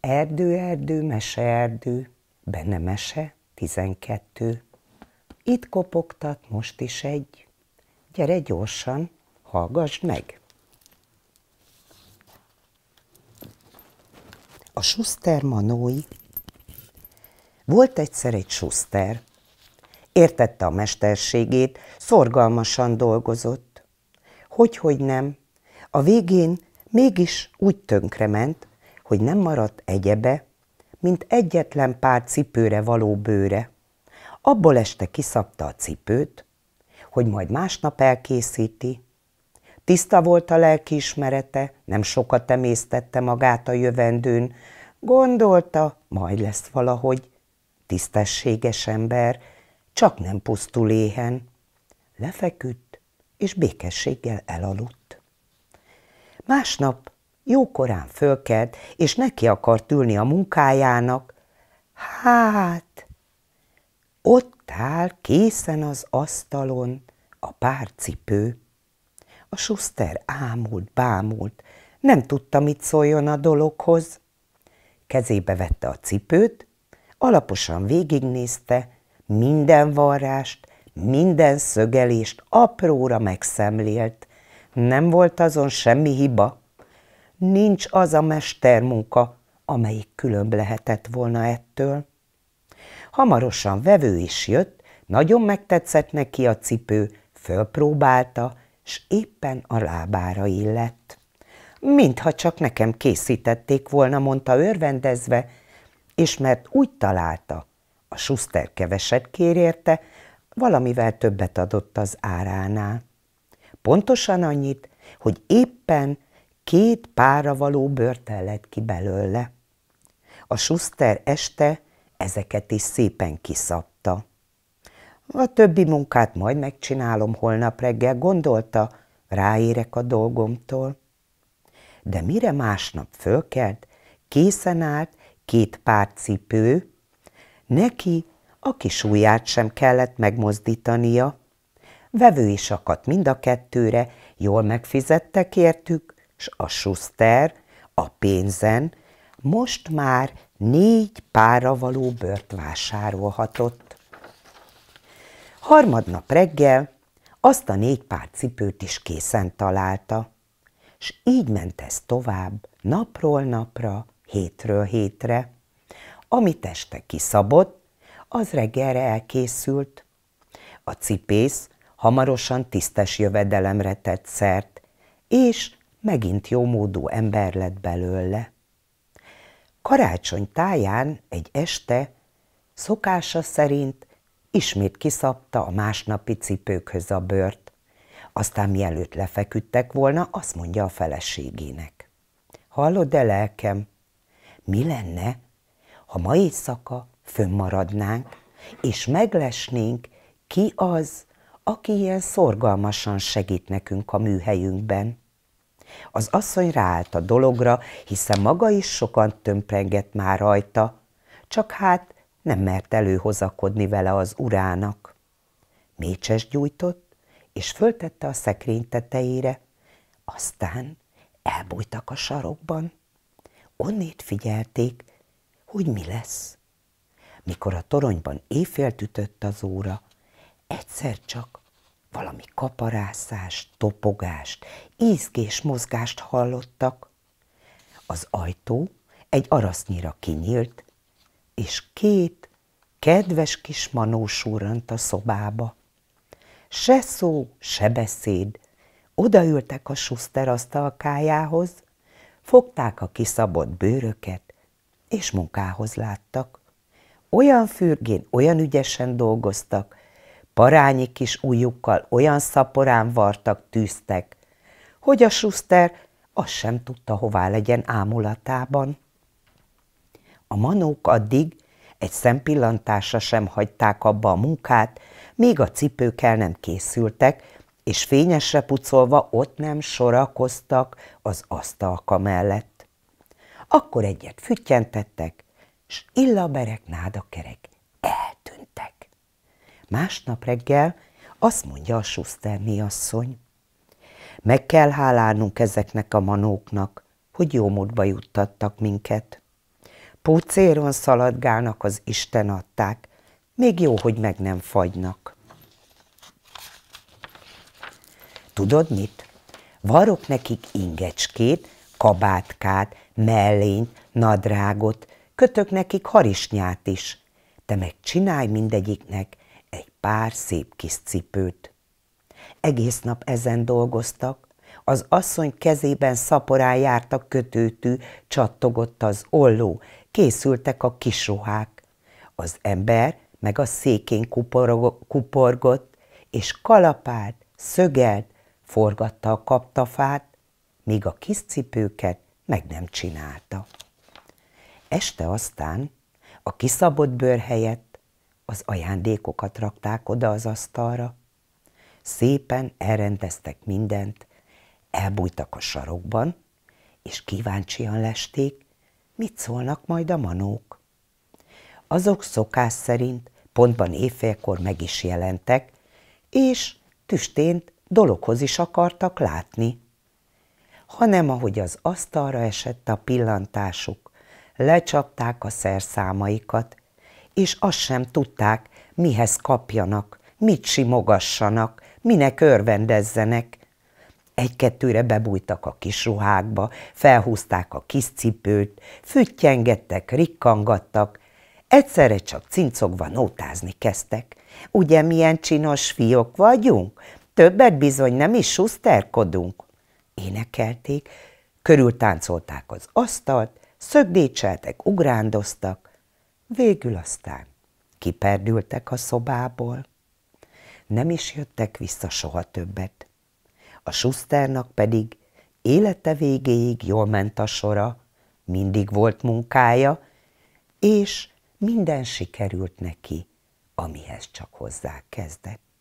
Erdő, erdő, mese, erdő, benne mese, tizenkettő. Itt kopogtat most is egy. Gyere gyorsan, hallgass meg! A Schuster Manói Volt egyszer egy Schuster, Értette a mesterségét, szorgalmasan dolgozott. Hogyhogy hogy nem, a végén mégis úgy ment, hogy nem maradt egyebe, mint egyetlen pár cipőre való bőre. Abból este kiszabta a cipőt, hogy majd másnap elkészíti. Tiszta volt a lelki ismerete, nem sokat emésztette magát a jövendőn, gondolta, majd lesz valahogy. Tisztességes ember, csak nem pusztul éhen. Lefeküdt, és békességgel elaludt. Másnap jókorán fölkelt, és neki akart ülni a munkájának. Hát, ott áll készen az asztalon a pár cipő. A suszter ámult, bámult, nem tudta, mit szóljon a dologhoz. Kezébe vette a cipőt, alaposan végignézte, minden varrást, minden szögelést apróra megszemlélt. Nem volt azon semmi hiba. Nincs az a mestermunka, amelyik különb lehetett volna ettől. Hamarosan vevő is jött, nagyon megtetszett neki a cipő, fölpróbálta, s éppen a lábára illett. Mintha csak nekem készítették volna, mondta örvendezve, és mert úgy találta, a Schuster keveset kér érte, valamivel többet adott az áránál. Pontosan annyit, hogy éppen két pára való börtel lett ki belőle. A Schuster este ezeket is szépen kiszabta. A többi munkát majd megcsinálom holnap reggel, gondolta, ráérek a dolgomtól. De mire másnap fölkelt, készen állt két pár cipő, Neki a kis ujját sem kellett megmozdítania. Vevő is akadt mind a kettőre, jól megfizettek értük, s a suszter, a pénzen most már négy pára való bört vásárolhatott. Harmadnap reggel azt a négy pár cipőt is készen találta, s így ment ez tovább, napról napra, hétről hétre. Amit este kiszabott, az reggelre elkészült. A cipész hamarosan tisztes jövedelemre tett szert, és megint jómódú ember lett belőle. Karácsony táján egy este, szokása szerint ismét kiszabta a másnapi cipőkhöz a bört. Aztán mielőtt lefeküdtek volna, azt mondja a feleségének. Hallod-e, lelkem? Mi lenne, ha ma éjszaka fönnmaradnánk, és meglesnénk, ki az, aki ilyen szorgalmasan segít nekünk a műhelyünkben. Az asszony ráállt a dologra, hiszen maga is sokan tömprengett már rajta, csak hát nem mert előhozakodni vele az urának. Mécses gyújtott, és föltette a szekrény tetejére, aztán elbújtak a sarokban. Onnét figyelték, hogy mi lesz. Mikor a toronyban éjfélt ütött az óra, egyszer csak valami kaparászást, topogást, ízgés mozgást hallottak. Az ajtó egy arasznyira kinyílt, és két kedves kis manó surrant a szobába. Se szó, se beszéd. Odaültek a suszterasztalkájához, fogták a kiszabott bőröket, és munkához láttak. Olyan fürgén, olyan ügyesen dolgoztak, parányi kis ujjukkal olyan szaporán vartak, tűztek, hogy a suszter azt sem tudta, hová legyen ámulatában. A manók addig egy szempillantásra sem hagyták abba a munkát, még a cipőkkel nem készültek, és fényesre pucolva ott nem sorakoztak az asztalka mellett. Akkor egyet füttyentettek, s illaberek nádakerek eltűntek. Másnap reggel azt mondja a suszterni asszony. Meg kell hálálnunk ezeknek a manóknak, hogy jó módba juttattak minket. Pócéron szaladgálnak az Isten adták, még jó, hogy meg nem fagynak. Tudod mit? Varok nekik ingecskét, kabátkát, mellényt, nadrágot, kötök nekik harisnyát is, te meg csinálj mindegyiknek egy pár szép kis cipőt. Egész nap ezen dolgoztak, az asszony kezében szaporán járt a kötőtű, csattogott az olló, készültek a kisruhák. Az ember meg a székén kuporgott, és kalapált, szögelt, forgatta a kaptafát, míg a kis cipőket meg nem csinálta. Este aztán a kiszabott bőr helyett az ajándékokat rakták oda az asztalra, szépen elrendeztek mindent, elbújtak a sarokban, és kíváncsian lesték, mit szólnak majd a manók. Azok szokás szerint pontban éjfélkor meg is jelentek, és tüstént dologhoz is akartak látni hanem ahogy az asztalra esett a pillantásuk, lecsapták a szerszámaikat, és azt sem tudták, mihez kapjanak, mit simogassanak, minek örvendezzenek. Egy-kettőre bebújtak a kis ruhákba, felhúzták a kis cipőt, füttyengettek, rikkangattak, egyszerre csak cincogva nótázni kezdtek. Ugye milyen csinos fiók vagyunk? Többet bizony nem is suszterkodunk énekelték, körültáncolták az asztalt, szögdécseltek, ugrándoztak, végül aztán kiperdültek a szobából. Nem is jöttek vissza soha többet. A suszternak pedig élete végéig jól ment a sora, mindig volt munkája, és minden sikerült neki, amihez csak hozzá kezdett.